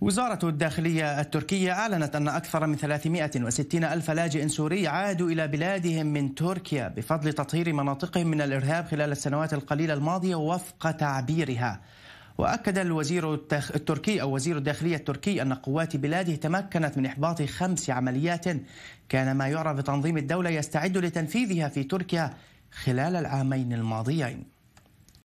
وزارة الداخلية التركية أعلنت أن أكثر من 360 ألف لاجئ سوري عادوا إلى بلادهم من تركيا بفضل تطهير مناطقهم من الإرهاب خلال السنوات القليلة الماضية وفق تعبيرها وأكد الوزير التركي أو وزير الداخلية التركي أن قوات بلاده تمكنت من إحباط خمس عمليات كان ما يعرف بتنظيم الدولة يستعد لتنفيذها في تركيا خلال العامين الماضيين